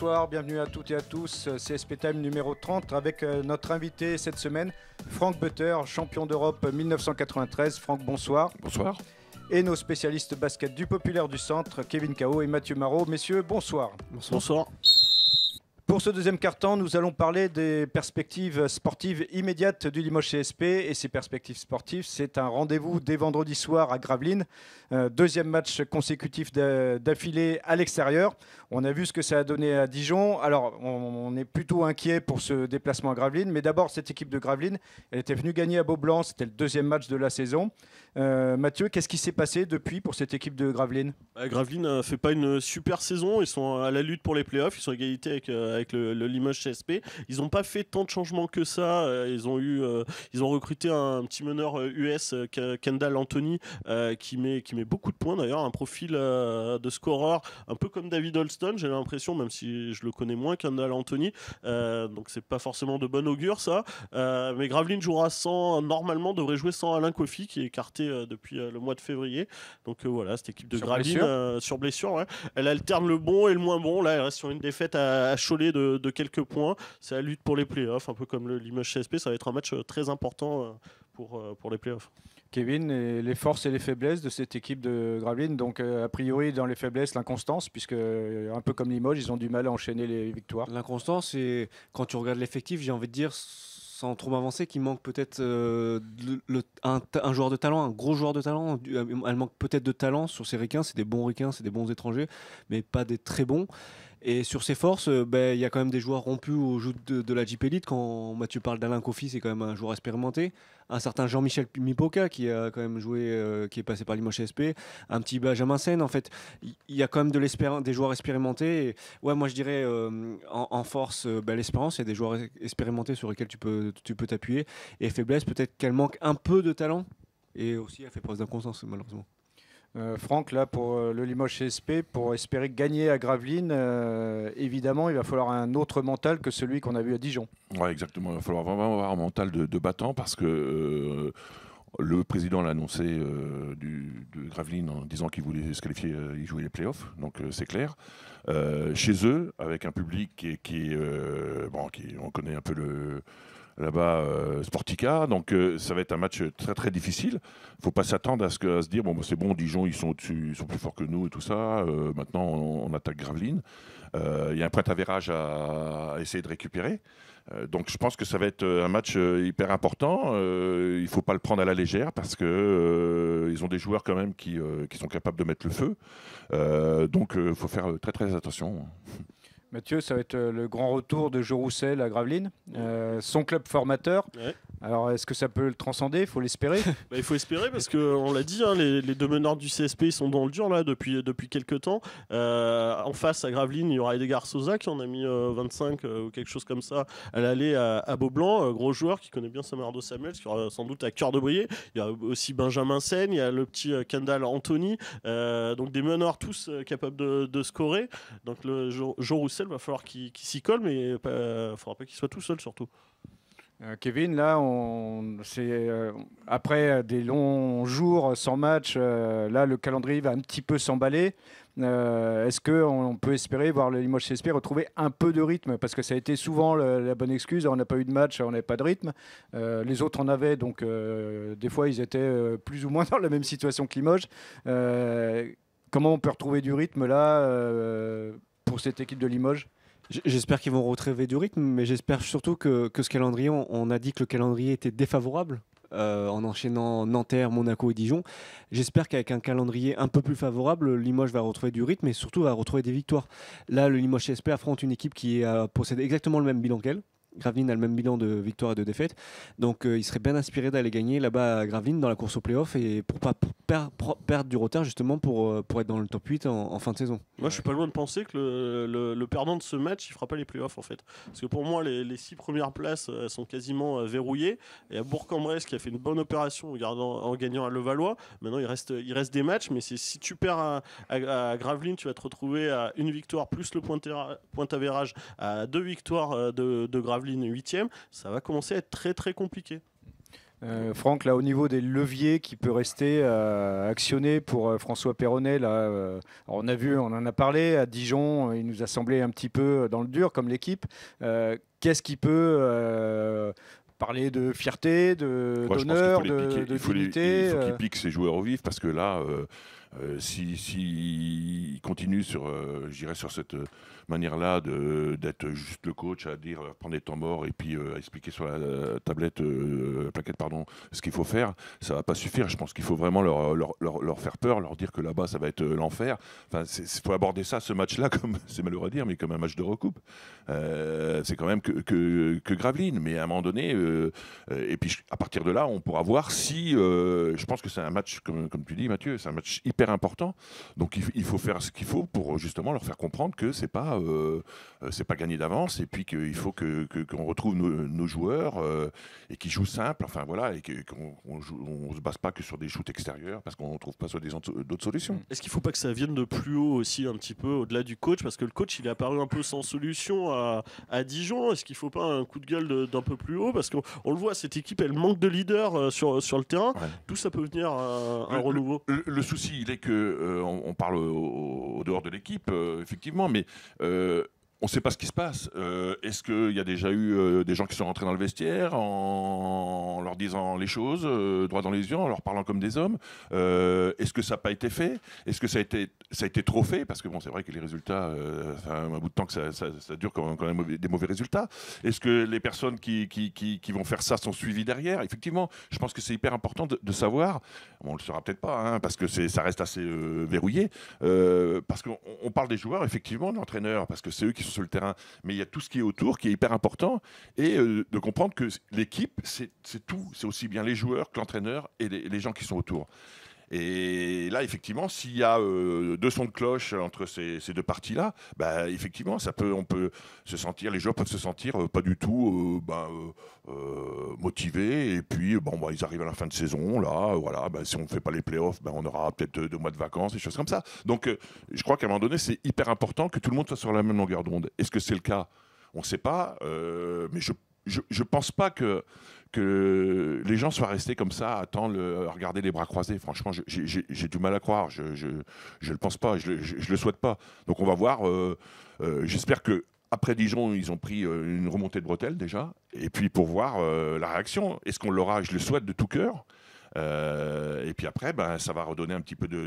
bonsoir, bienvenue à toutes et à tous. CSP Time numéro 30 avec euh, notre invité cette semaine, Franck Butter, champion d'Europe 1993. Franck, bonsoir. Bonsoir. Et nos spécialistes basket du populaire du centre, Kevin Kao et Mathieu Marot. Messieurs, bonsoir. Bonsoir. bonsoir. Pour ce deuxième carton, nous allons parler des perspectives sportives immédiates du Limoges CSP. Et ces perspectives sportives, c'est un rendez-vous dès vendredi soir à Gravelines. Euh, deuxième match consécutif d'affilée à l'extérieur. On a vu ce que ça a donné à Dijon. Alors, on, est plutôt inquiet pour ce déplacement à Gravelines. Mais d'abord, cette équipe de Gravelines, elle était venue gagner à Beaublanc. C'était le deuxième match de la saison. Euh, Mathieu, qu'est-ce qui s'est passé depuis pour cette équipe de Gravelines bah, Gravelines ne euh, fait pas une super saison. Ils sont à la lutte pour les playoffs. Ils sont à égalité avec avec le, Limoges CSP. Ils n'ont pas fait tant de changements que ça. Euh, ils ont eu, euh, ils ont recruté un, petit meneur US, euh, Kendall Anthony, qui met, qui met beaucoup de points d'ailleurs, un profil de scoreur un peu comme David Holston. J'ai l'impression, même si je le connais moins, Kendall Anthony. donc c'est pas forcément de bon augure ça. mais Graveline jouera sans, normalement devrait jouer sans Alain Kofi qui est écarté depuis le mois de février. Donc voilà, cette équipe de Graveline sur blessure, elle alterne le bon et le moins bon. Là, elle reste sur une défaite à, à Cholet de, quelques points. C'est la lutte pour les playoffs, un peu comme limoges CSP. Ça va être un match euh, très important euh, pour, euh, pour les playoffs. Kevin, les forces et les faiblesses de cette équipe de Gravelines. Donc, a priori, dans les faiblesses, l'inconstance, puisque, un peu comme Limoges, ils ont du mal à enchaîner les victoires. L'inconstance, et quand tu regardes l'effectif, j'ai envie de dire, sans trop m'avancer, qu'il manque peut-être un, joueur de talent, un gros joueur de talent. Elle manque peut-être de talent sur ses requins. C'est des bons requins, c'est des bons étrangers, mais pas des très bons. Et sur ses forces, euh, ben, il y a quand même des joueurs rompus au jeu de, la JP Elite. Quand Mathieu parle d'Alain Kofi, c'est quand même un joueur expérimenté. Un certain Jean-Michel Mipoka qui a quand même joué, euh, qui est passé par Limoges SP. Un petit Benjamin Sen, en fait. Il y a quand même de des joueurs expérimentés. ouais, moi je dirais euh, en, force, ben, l'espérance. Il y a des joueurs expérimentés sur lesquels tu peux tu peux t'appuyer. Et faiblesse, peut-être qu'elle manque un peu de talent. Et aussi, elle fait preuve consensus malheureusement. Euh, Franck, là, pour euh, le Limoges CSP, pour espérer gagner à Gravelines, euh, évidemment, il va falloir un autre mental que celui qu'on a vu à Dijon. Oui, exactement. Il va falloir vraiment avoir un mental de, battant parce que le président l'a annoncé de Gravelines en disant qu'il voulait se qualifier, jouer les playoffs, donc c'est clair. chez eux, avec un public qui, qui bon, qui, on connaît un peu le, là-bas euh, Sportica. Donc euh, ça va être un match très très difficile. Il ne faut pas s'attendre à, se dire bon, bah, c'est bon, Dijon, ils sont sont plus forts que nous et tout ça. Euh, maintenant, on, attaque Gravelines. Il y a un point à à, essayer de récupérer. Donc je pense que ça va être un match hyper important. il ne faut pas le prendre à la légère parce qu'ils ont des joueurs quand même qui, qui, sont capables de mettre le feu. donc il faut faire très très attention. Mathieu, ça va être euh, le grand retour de Joe Roussel à Gravelines, euh, son club formateur. Alors, est-ce que ça peut le transcender Il faut l'espérer. Bah, il faut espérer parce que on l'a dit, hein, les, deux meneurs du CSP sont dans le dur là depuis depuis quelques temps. Euh, en face à Gravelines, il y aura Edgar Sosa qui en a mis 25 euh, euh, ou quelque chose comme ça à l'aller à, Beaublanc, gros joueur qui connaît bien Samardo Samuel, qui aura sans doute à cœur de briller. Il y a aussi Benjamin Sen, il y a le petit Kendall Anthony, donc des meneurs tous capables de, scorer. Donc le Jean, Roussel va falloir qu'il s'y colle, mais il faudra pas qu'il soit tout seul surtout. Euh, Kevin, là, on, euh, après des longs jours sans match, euh, là, le calendrier va un petit peu s'emballer. Est-ce qu'on peut espérer voir le Limoges CSP retrouver un peu de rythme Parce que ça a été souvent la bonne excuse. On n'a pas eu de match, on n'avait pas de rythme. les autres en avaient, donc des fois, ils étaient plus ou moins dans la même situation que Limoges. comment on peut retrouver du rythme là pour cette équipe de Limoges J'espère qu'ils vont retrouver du rythme, mais j'espère surtout que, ce calendrier, on, a dit que le calendrier était défavorable euh, en enchaînant Nanterre, Monaco et Dijon. J'espère qu'avec un calendrier un peu plus favorable, Limoges va retrouver du rythme et surtout va retrouver des victoires. Là, le Limoges SP affronte une équipe qui possède exactement le même bilan qu'elle, Gravelines a le même bilan de victoire et de défaite. Donc euh, il serait bien inspiré d'aller gagner là-bas à Gravelines dans la course au playoff et pour pas perdre du retard justement pour, euh, pour être dans le top 8 en, fin de saison. Moi je suis pas loin de penser que le, perdant de ce match il fera pas les playoffs en fait. Parce que pour moi les, les six premières places euh, sont quasiment verrouillées. Et à Bourg-en-Bresse qui a fait une bonne opération en, gagnant à Levallois. Maintenant il reste, il reste des matchs mais si tu perds à, à, tu vas te retrouver à une victoire plus le point, point à à deux victoires de, de Gravelines ligne huitième, ça va commencer à être très très compliqué. Euh, Franck, là, au niveau des leviers qui peut rester euh, actionner pour euh, François Perronnet, là, euh, on a vu, on en a parlé à Dijon, il nous a semblé un petit peu dans le dur comme l'équipe. Qu'est-ce qui peut parler de fierté, de d'honneur, de, de, Il faut qu'il pique ses joueurs au vif parce que là, euh, si, continuent continue sur, euh, sur cette euh, manière-là d'être juste le coach, à dire prendre des temps morts et puis à expliquer sur la tablette, plaquette, pardon, ce qu'il faut faire, ça va pas suffire. Je pense qu'il faut vraiment leur, leur, leur, faire peur, leur dire que là-bas ça va être l'enfer. Enfin, il faut aborder ça, ce match-là, comme c'est malheureux à dire, mais comme un match de recoupe. c'est quand même que, que, Graveline, mais à un moment donné, et puis à partir de là, on pourra voir si. je pense que c'est un match, comme, comme tu dis, Mathieu, c'est un match hyper important. Donc il, faut faire ce qu'il faut pour justement leur faire comprendre que c'est pas euh, euh, c'est pas gagné d'avance et puis qu'il faut que qu'on retrouve nos, joueurs euh, et qu'ils jouent simple. Enfin voilà et qu'on on, se base pas que sur des shoots extérieurs parce qu'on trouve pas soit des d'autres solutions. Est-ce qu'il faut pas que ça vienne de plus haut aussi un petit peu au-delà du coach parce que le coach il est apparu un peu sans solution à, à Dijon. Est-ce qu'il faut pas un coup de gueule d'un peu plus haut parce qu'on le voit cette équipe elle manque de leader sur sur le terrain. Tout ça peut venir un renouveau. Le, le souci dès que euh, on, parle au dehors de l'équipe, euh, effectivement, mais euh, on ne sait pas ce qui se passe. Euh, est-ce qu'il y a déjà eu euh, des gens qui sont rentrés dans le vestiaire en, leur disant les choses, euh, droit dans les yeux, en leur parlant comme des hommes Est-ce que ça n'a pas été fait Est-ce que ça a été, trop fait Parce que bon, c'est vrai que les résultats, ça un bout de temps que ça, dure quand, même des mauvais résultats. Est-ce que les personnes qui, vont faire ça sont suivies derrière Effectivement, je pense que c'est hyper important de, savoir. on ne le saura peut-être pas, hein, parce que ça reste assez verrouillé. parce qu'on parle des joueurs, effectivement, de l'entraîneur, parce que c'est eux qui sur le terrain, mais il y a tout ce qui est autour qui est hyper important. Et euh, de comprendre que l'équipe, c'est tout. C'est aussi bien les joueurs que l'entraîneur et les gens qui sont autour. Et là, effectivement, s'il y a euh, deux sons de cloche entre ces, deux parties-là, bah, effectivement, ça peut, on peut se sentir, les joueurs peuvent se sentir euh, pas du tout euh, ben, motivés. Et puis, bon, bah, ils arrivent à la fin de saison, là, voilà, bah, si on ne fait pas les playoffs, bah, on aura peut-être deux, mois de vacances, des choses comme ça. Donc, je crois qu'à un moment donné, c'est hyper important que tout le monde soit sur la même longueur d'onde. Est-ce que c'est le cas on ne sait pas, mais je je ne pense pas que, que les gens soient restés comme ça, à attendre, regarder les bras croisés. Franchement, j'ai du mal à croire. Je ne le pense pas, je ne le souhaite pas. Donc on va voir. Euh, euh, j'espère que après Dijon, ils ont pris euh, une remontée de bretelles déjà. Et puis pour voir la réaction, est-ce qu'on l'aura Je le souhaite de tout cœur. Euh, et puis après, ben, ça va redonner un petit peu de,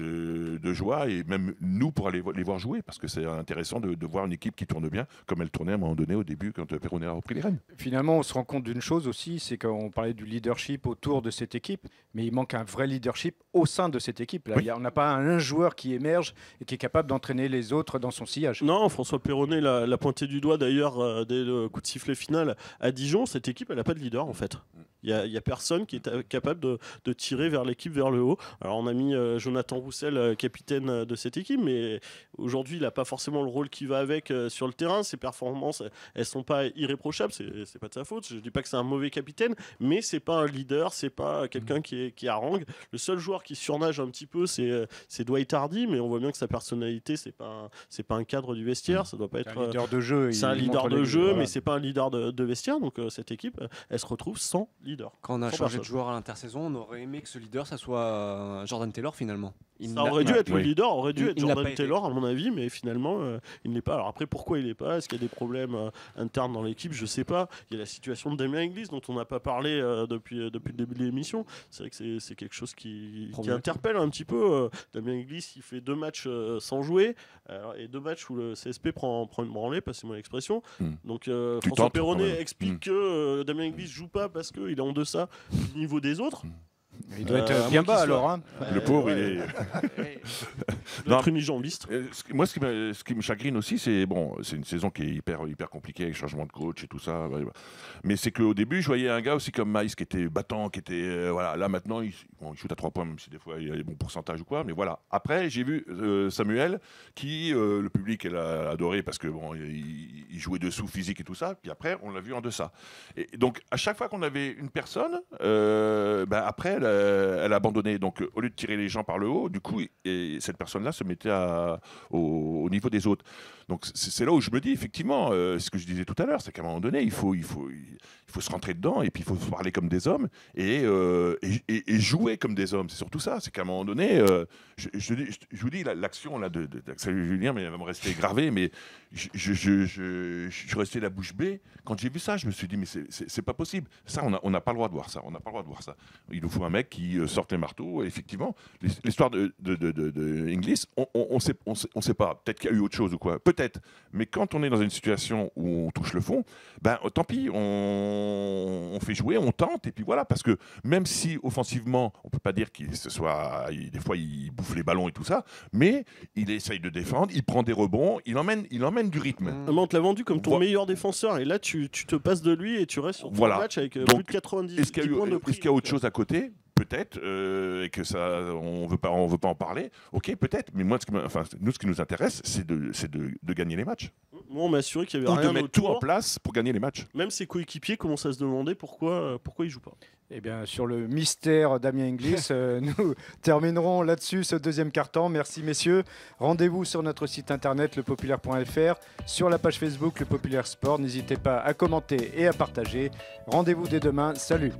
joie et même nous pour aller les voir jouer parce que c'est intéressant de, voir une équipe qui tourne bien comme elle tournait à un moment donné au début quand Perronet a repris les rênes. Finalement, on se rend compte d'une chose aussi, c'est qu'on parlait du leadership autour de cette équipe, mais il manque un vrai leadership au sein de cette équipe. Là. Il on n'a pas un, joueur qui émerge et qui est capable d'entraîner les autres dans son sillage. Non, François Perronnet l'a pointé du doigt d'ailleurs euh, dès le coup de sifflet final à Dijon. Cette équipe, elle n'a pas de leader en fait. Il n'y a, personne qui est capable de, tirer vers l'équipe vers le haut. Alors on a mis euh, Jonathan Roussel, euh, capitaine euh, de cette équipe, mais aujourd'hui il n'a pas forcément le rôle qui va avec sur le terrain. Ses performances, elles sont pas irréprochables, c'est pas de sa faute. Je dis pas que c'est un mauvais capitaine, mais c'est pas un leader, c'est pas quelqu'un mm. qui, harangue. Le seul joueur qui surnage un petit peu, c'est Dwight Hardy, mais on voit bien que sa personnalité, c'est pas pas un cadre du vestiaire, mm. ça doit pas être un leader de jeu. C'est un leader de jeu, mais c'est pas un leader de, de vestiaire. Donc cette équipe, elle se retrouve sans leader. Quand on a changé de joueur à l'intersaison, on aurait aimé que ce leader, ça soit euh, Jordan Taylor finalement. Il ça aurait dû être le leader, aurait dû être Jordan Taylor à mon avis, mais finalement il euh, il n'est pas. Alors après pourquoi il n'est pas Est-ce qu'il y a des problèmes euh, internes dans l'équipe Je ne sais pas. Il y a la situation de Damien Inglis dont on n'a pas parlé depuis, depuis le début de l'émission. C'est vrai que c'est quelque chose qui, interpelle un petit peu. Damien Inglis, il fait deux matchs sans jouer et deux matchs où le CSP prend, prend une branlée, passez-moi l'expression. Hmm. Donc François Perronnet explique hmm. que Damien Inglis joue pas parce qu'il de ça, au niveau des autres. Il doit euh, être bien bas alors. Hein. Le pauvre, il est. Notre euh, Moi, ce qui, me, ce qui me chagrine aussi, c'est bon, c'est une saison qui est hyper, hyper compliquée avec changement de coach et tout ça. Mais c'est que au début, je voyais un gars aussi comme Maïs qui était battant, qui était. Euh, voilà, là maintenant, il, shoot à trois points, même si des fois il a des bons pourcentages ou quoi. Mais voilà. Après, j'ai vu Samuel qui, le public, elle a adoré parce que bon, il, il jouait dessous, physique et tout ça. Puis après, on l'a vu en deçà. Et donc, à chaque fois qu'on avait une personne, euh, ben après, elle, a euh, abandonnait. Donc, au lieu de tirer les gens par le haut, du coup, et cette personne-là se mettait à, au, niveau des autres. Donc, c'est là où je me dis, effectivement, euh, ce que je disais tout à l'heure, c'est qu'à un moment donné, il faut, il, faut, il faut se rentrer dedans et puis il faut parler comme des hommes et, et, jouer comme des hommes. C'est surtout ça. C'est qu'à un moment donné, je, je, vous dis, l'action là, de, Julien, mais elle va me rester gravée, mais je je, suis resté la bouche bée. Quand j'ai vu ça, je me suis dit, mais c'est pas possible. Ça, on n'a on a pas le droit de voir ça. On n'a pas le droit de voir ça. Il nous faut un mec qui euh, sorte les marteaux. Et effectivement, l'histoire de, de, de, Inglis, on ne sait, on sait, on sait, pas. Peut-être qu'il y a eu autre chose ou quoi. Peut-être. Mais quand on est dans une situation où on touche le fond, ben, oh, tant pis, on, on fait jouer, on tente. Et puis voilà, parce que même si offensivement, on ne peut pas dire qu'il se soit. des fois, il bouffe les ballons et tout ça, mais il essaye de défendre, il prend des rebonds, il emmène, il emmène du rythme. Monte comme ton meilleur défenseur. Et là, tu, te passes de lui et tu restes sur ton Voilà. match avec euh, plus de 90 est de prix. est-ce qu'il y a autre chose à côté Peut-être, euh, et que ça, on veut pas, on veut pas en parler. Ok, peut-être. Mais moi, ce nous, ce qui nous intéresse, c'est de, de gagner les matchs. Moi, on m'a assuré qu'il y avait rien de mettre tout en place pour gagner les matchs. Même ses coéquipiers commencent à se demander pourquoi, euh, pourquoi ne jouent pas. Eh bien, sur le mystère Damien Inglis, euh, nous terminerons là-dessus ce deuxième carton. Merci, messieurs. Rendez-vous sur notre site internet lepopulaire.fr, sur la page Facebook Le Populaire Sport. N'hésitez pas à commenter et à partager. Rendez-vous dès demain. Salut.